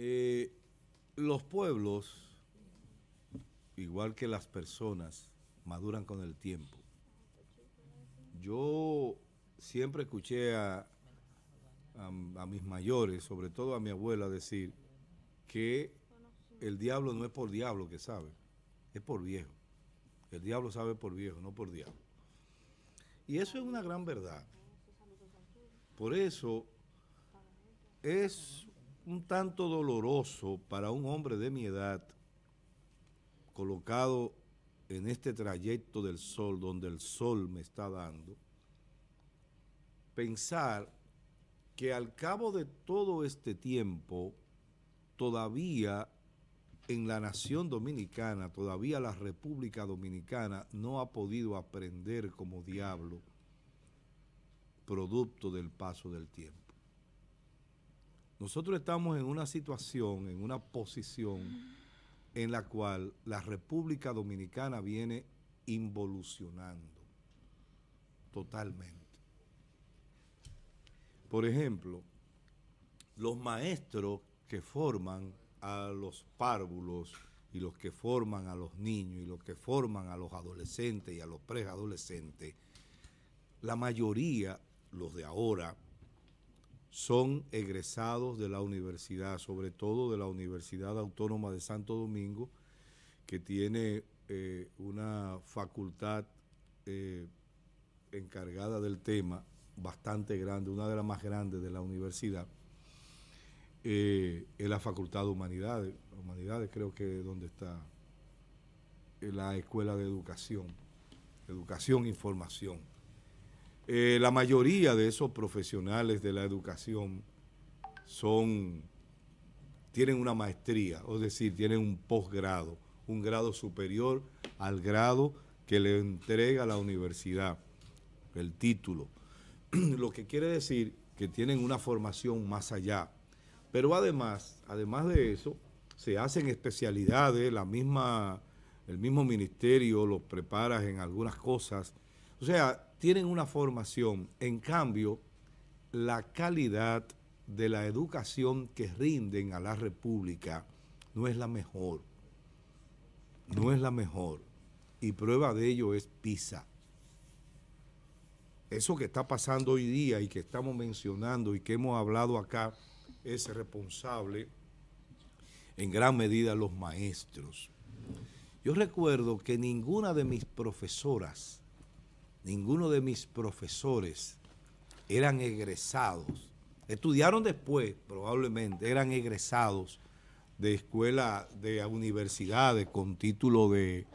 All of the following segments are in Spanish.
Eh, los pueblos, igual que las personas, maduran con el tiempo. Yo siempre escuché a, a, a, mis mayores, sobre todo a mi abuela, decir que el diablo no es por diablo que sabe, es por viejo. El diablo sabe por viejo, no por diablo. Y eso es una gran verdad. Por eso es un tanto doloroso para un hombre de mi edad colocado en este trayecto del sol, donde el sol me está dando, pensar que al cabo de todo este tiempo, todavía en la nación dominicana, todavía la República Dominicana no ha podido aprender como diablo, producto del paso del tiempo. Nosotros estamos en una situación, en una posición en la cual la República Dominicana viene involucionando totalmente. Por ejemplo, los maestros que forman a los párvulos y los que forman a los niños y los que forman a los adolescentes y a los preadolescentes, la mayoría, los de ahora, son egresados de la universidad, sobre todo de la Universidad Autónoma de Santo Domingo, que tiene eh, una facultad eh, encargada del tema bastante grande, una de las más grandes de la universidad, eh, es la Facultad de Humanidades, Humanidades creo que es donde está la Escuela de Educación, Educación e Información eh, la mayoría de esos profesionales de la educación son, tienen una maestría, es decir, tienen un posgrado, un grado superior al grado que le entrega la universidad, el título. Lo que quiere decir que tienen una formación más allá. Pero además, además de eso, se hacen especialidades, la misma, el mismo ministerio los prepara en algunas cosas, o sea, tienen una formación. En cambio, la calidad de la educación que rinden a la República no es la mejor. No es la mejor. Y prueba de ello es PISA. Eso que está pasando hoy día y que estamos mencionando y que hemos hablado acá es responsable en gran medida los maestros. Yo recuerdo que ninguna de mis profesoras ninguno de mis profesores eran egresados, estudiaron después probablemente, eran egresados de escuela, de universidades con título de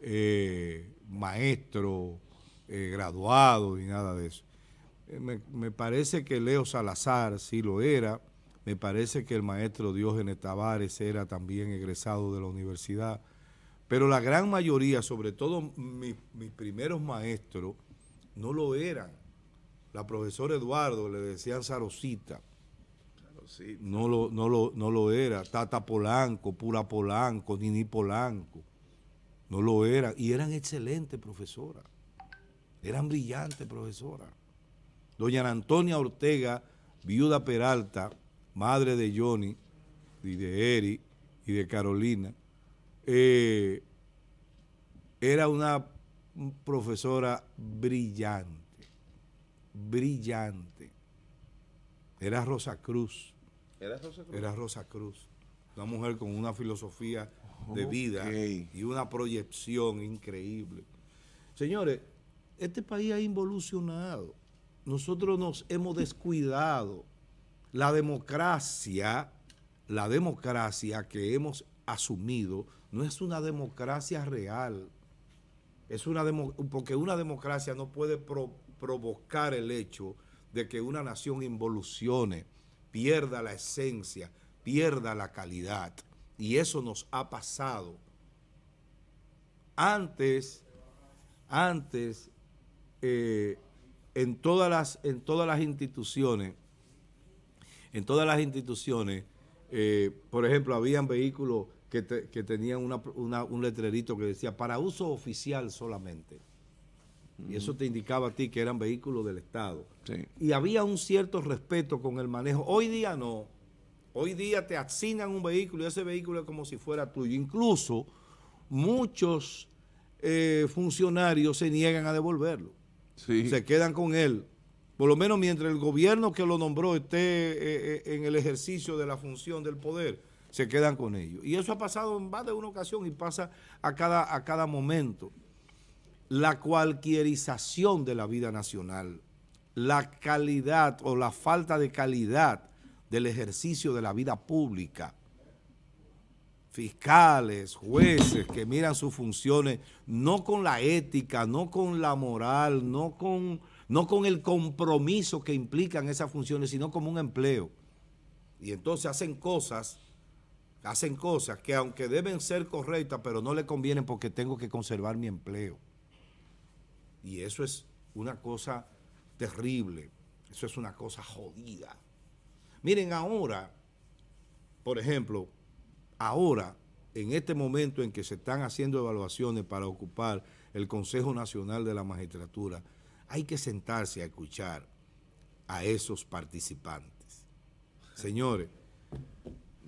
eh, maestro, eh, graduado y nada de eso. Eh, me, me, parece que Leo Salazar sí lo era, me parece que el maestro Diógenes Tavares era también egresado de la universidad. Pero la gran mayoría, sobre todo mis, primeros maestros, no lo eran. La profesora Eduardo le decían Sarosita. No lo, no, lo, no lo era. Tata Polanco, Pura Polanco, Nini Polanco. No lo eran. Y eran excelentes profesoras. Eran brillantes profesoras. Doña Antonia Ortega, viuda Peralta, madre de Johnny y de Eri y de Carolina, eh, era una profesora brillante, brillante. Era Rosa Cruz. ¿Era Rosa Cruz? Era Rosa Cruz. Una mujer con una filosofía de vida y una proyección increíble. Señores, este país ha involucionado. Nosotros nos hemos descuidado. La democracia, la democracia que hemos asumido no es una democracia real. Es una porque una democracia no puede provocar el hecho de que una nación involucione, pierda la esencia, pierda la calidad. Y eso nos ha pasado. Antes, antes, eh, en, todas las, en todas las instituciones, en todas las instituciones, eh, por ejemplo, habían vehículos que, tenían un letrerito que decía para uso oficial solamente. Y eso te indicaba a ti que eran vehículos del Estado. Y había un cierto respeto con el manejo. Hoy día no. Hoy día te asignan un vehículo y ese vehículo es como si fuera tuyo. Incluso muchos eh, funcionarios se niegan a devolverlo. Se quedan con él. Por lo menos mientras el gobierno que lo nombró esté eh, eh, en el ejercicio de la función del poder se quedan con ellos. Y eso ha pasado en más de una ocasión y pasa a cada, a cada momento. La cualquierización de la vida nacional, la calidad o la falta de calidad del ejercicio de la vida pública, fiscales, jueces que miran sus funciones, no con la ética, no con la moral, no con, no con el compromiso que implican esas funciones, sino como un empleo. Y entonces hacen cosas hacen cosas que aunque deben ser correctas, pero no le convienen porque tengo que conservar mi empleo. Y eso es una cosa terrible, eso es una cosa jodida. Miren, ahora, por ejemplo, ahora, en este momento en que se están haciendo evaluaciones para ocupar el Consejo Nacional de la Magistratura, hay que sentarse a escuchar a esos participantes. Señores,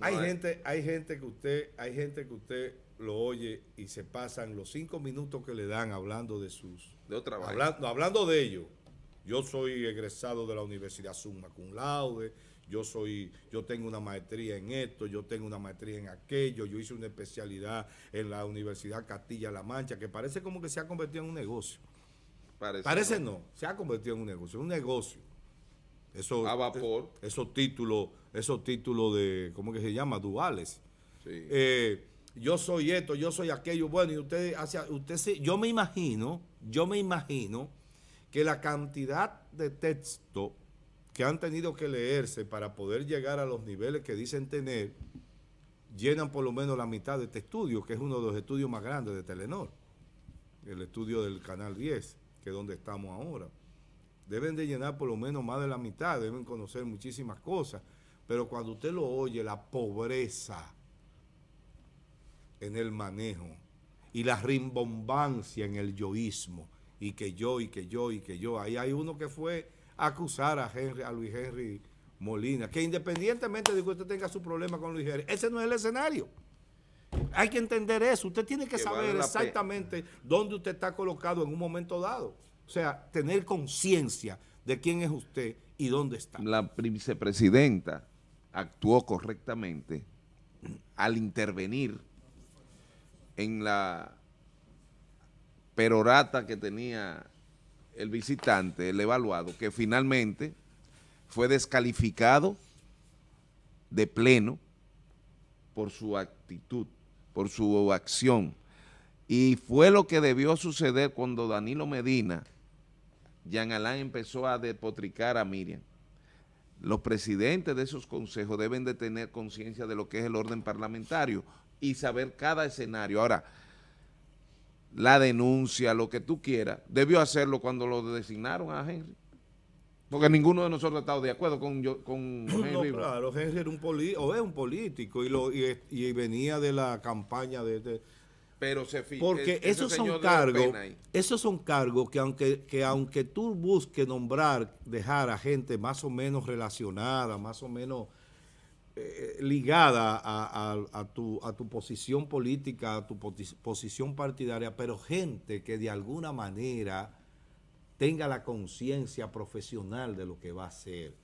hay, gente, hay gente que usted, hay gente que usted lo oye y se pasan los cinco minutos que le dan hablando de sus. De hablando, de ellos. Yo soy egresado de la Universidad Summa Cum Laude, yo soy, yo tengo una maestría en esto, yo tengo una maestría en aquello, yo hice una especialidad en la Universidad Castilla-La Mancha, que parece como que se ha convertido en un negocio. Parece, no, se ha convertido en un negocio, un negocio. Eso, a vapor. Esos títulos, esos títulos de, ¿cómo que se llama? Duales. Eh, yo soy esto, yo soy aquello. Bueno, y usted, hacia, usted yo me imagino, yo me imagino que la cantidad de texto que han tenido que leerse para poder llegar a los niveles que dicen tener, llenan por lo menos la mitad de este estudio, que es uno de los estudios más grandes de Telenor, el estudio del Canal 10, que es donde estamos ahora deben de llenar por lo menos más de la mitad, deben conocer muchísimas cosas. Pero cuando usted lo oye, la pobreza en el manejo y la rimbombancia en el yoísmo, y que yo, y que yo, y que yo. Ahí hay uno que fue a acusar a, Henry, a Luis Henry Molina, que independientemente de que usted tenga su problema con Luis Henry, ese no es el escenario. Hay que entender eso. Usted tiene que, saber exactamente dónde usted está colocado en un momento dado. O sea, tener conciencia de quién es usted y dónde está. La vicepresidenta actuó correctamente al intervenir en la perorata que tenía el visitante, el evaluado, que finalmente fue descalificado de pleno por su actitud, por su acción. Y fue lo que debió suceder cuando Danilo Medina Jean Alain empezó a despotricar a Miriam. Los presidentes de esos consejos deben de tener conciencia de lo que es el orden parlamentario y saber cada escenario. Ahora, la denuncia, lo que tú quieras, debió hacerlo cuando lo designaron a Henry. Porque ninguno de nosotros ha estado de acuerdo con, yo, con Henry. No, claro, Henry era un es un político y, lo, y, venía de la campaña de porque esos son cargos, esos son cargos que aunque, aunque tú busques nombrar, dejar a gente más o menos relacionada, más o menos eh, eh, ligada a, tu, posición política, a tu posición partidaria, pero gente que de alguna manera tenga la conciencia profesional de lo que va a hacer.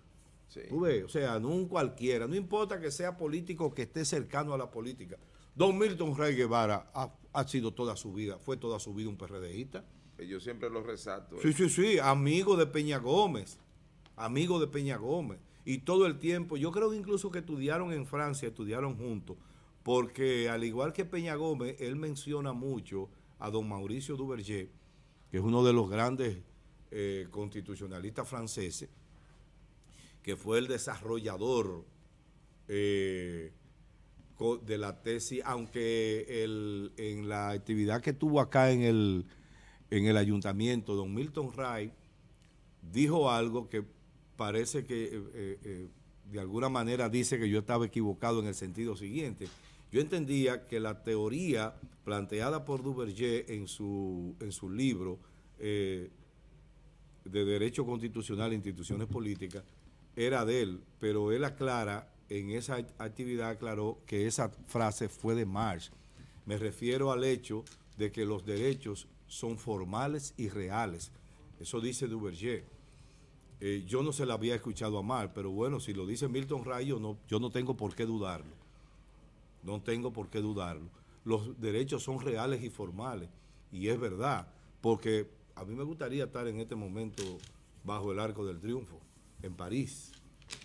Tú ves, o sea, no un cualquiera, no importa que sea político que esté cercano a la política Don Milton Rey Guevara ha, sido toda su vida, fue toda su vida un PRDista. Eh, yo siempre lo resalto. Sí, eh. sí, sí, amigo de Peña Gómez, amigo de Peña Gómez. Y todo el tiempo, yo creo que incluso que estudiaron en Francia, estudiaron juntos, porque al igual que Peña Gómez, él menciona mucho a don Mauricio Duverger, que es uno de los grandes eh, constitucionalistas franceses, que fue el desarrollador de la tesis, aunque el, en la actividad que tuvo acá en el, en el ayuntamiento, don Milton Ray dijo algo que parece que eh, eh, eh, de alguna manera dice que yo estaba equivocado en el sentido siguiente. Yo entendía que la teoría planteada por Duverger en su, en su libro de Derecho Constitucional e Instituciones Políticas era de él, pero él aclara en esa actividad aclaró que esa frase fue de Marx. Me refiero al hecho de que los derechos son formales y reales. Eso dice Duverger. Eh, yo no se la había escuchado a Marx, pero bueno, si lo dice Milton Rayo, no, yo no tengo por qué dudarlo. No tengo por qué dudarlo. Los derechos son reales y formales. Y es verdad, porque a mí me gustaría estar en este momento bajo el arco del triunfo, en París.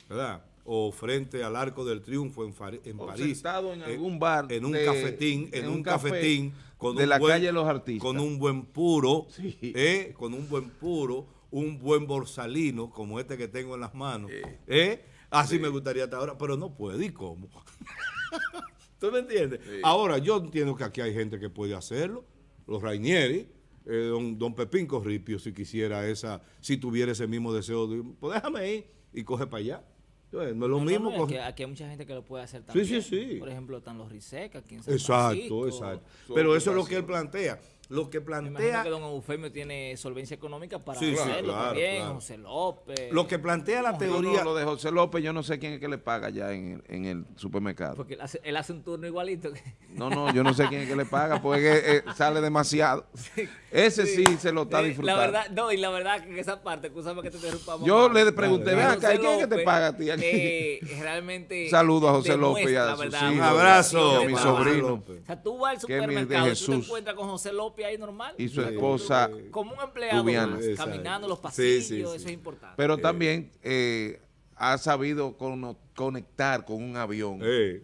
¿Verdad? o frente al Arco del Triunfo en, en o París. Sentado en eh, algún bar. En un cafetín, en, un, cafetín. Con de la calle los artistas. Con un buen puro, eh, con un buen puro, un buen borsalino, como este que tengo en las manos. Eh, así me gustaría hasta ahora, pero no puede, ¿y cómo? ¿Tú me entiendes? Ahora, yo entiendo que aquí hay gente que puede hacerlo, los Rainieri, don, don, Pepín Corripio, si quisiera esa, si tuviera ese mismo deseo, pues déjame ir y coge para allá no es lo mismo. aquí hay mucha gente que lo puede hacer también. Sí, sí, sí. Por ejemplo, están los Riseca, quien Exacto, exacto. Pero eso es lo que él plantea lo que plantea... que don Eufemio tiene solvencia económica para hacerlo también, José López. Lo que plantea la teoría... lo de José López, yo no sé quién es que le paga ya en, el supermercado. Porque él hace, un turno igualito. No, no, yo no sé quién es que le paga, porque pues, eh, sale demasiado. Ese sí, se lo está disfrutando. La verdad, no, y la verdad que en esa parte, escúchame que te interrumpamos. Yo le pregunté, ven acá, ¿quién es que te paga a ti eh, realmente... Saludo a José López Un abrazo. A mi sobrino. O sea, tú vas al supermercado y tú te encuentras con José López normal. Y su esposa. Como un empleado caminando los pasillos, eso es importante. Pero eh. también eh, ha sabido con, conectar con un avión eh.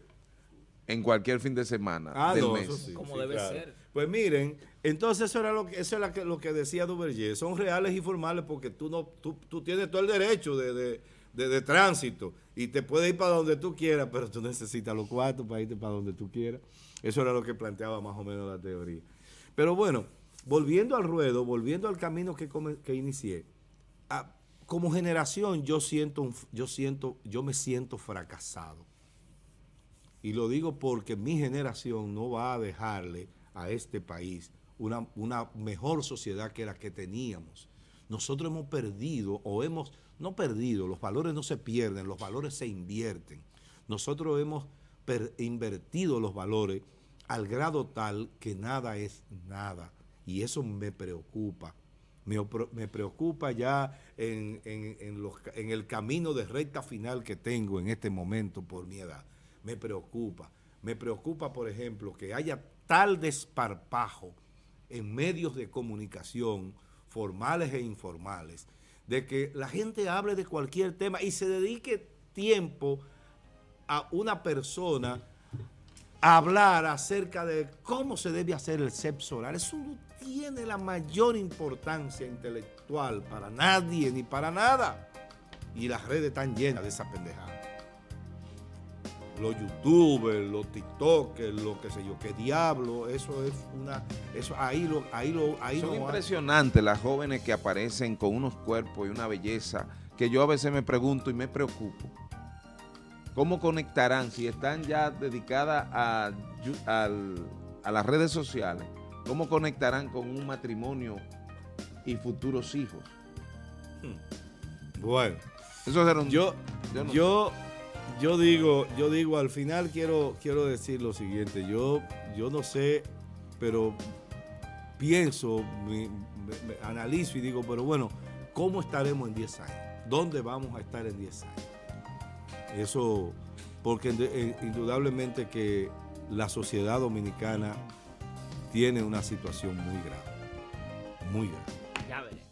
en cualquier fin de semana ah, del mes. Como debe ser. Pues miren, entonces eso era lo que, eso era lo que decía Duverger. Son reales y formales porque tú no, tú, tienes todo el derecho de, de, tránsito y te puedes ir para donde tú quieras, pero tú necesitas los cuartos para irte para donde tú quieras. Eso era lo que planteaba más o menos la teoría. Pero bueno, volviendo al ruedo, volviendo al camino que, inicié, ah, como generación yo siento, yo siento, yo me siento fracasado. Y lo digo porque mi generación no va a dejarle a este país una, mejor sociedad que la que teníamos. Nosotros hemos perdido o hemos, no perdido, los valores no se pierden, los valores se invierten. Nosotros hemos invertido los valores al grado tal que nada es nada. Y eso me preocupa. Me, preocupa ya en, en el camino de recta final que tengo en este momento por mi edad. Me preocupa. Me preocupa, por ejemplo, que haya tal desparpajo en medios de comunicación, formales e informales, de que la gente hable de cualquier tema y se dedique tiempo a una persona hablar acerca de cómo se debe hacer el sexo oral. Eso no tiene la mayor importancia intelectual para nadie ni para nada. Y las redes están llenas de esa pendejada. Los youtubers, los tiktokers, lo que sé yo, qué diablo, eso es una, eso ahí lo, ahí lo, ahí Son impresionantes las jóvenes que aparecen con unos cuerpos y una belleza que yo a veces me pregunto y me preocupo ¿Cómo conectarán si están ya dedicadas a, las redes sociales? ¿Cómo conectarán con un matrimonio y futuros hijos? Bueno. Eso yo, yo, digo, yo digo, al final quiero, quiero decir lo siguiente. Yo, yo no sé, pero pienso, analizo y digo, pero bueno, ¿cómo estaremos en 10 años? ¿Dónde vamos a estar en 10 años? Eso, porque eh, indudablemente que la sociedad dominicana tiene una situación muy grave, muy grave.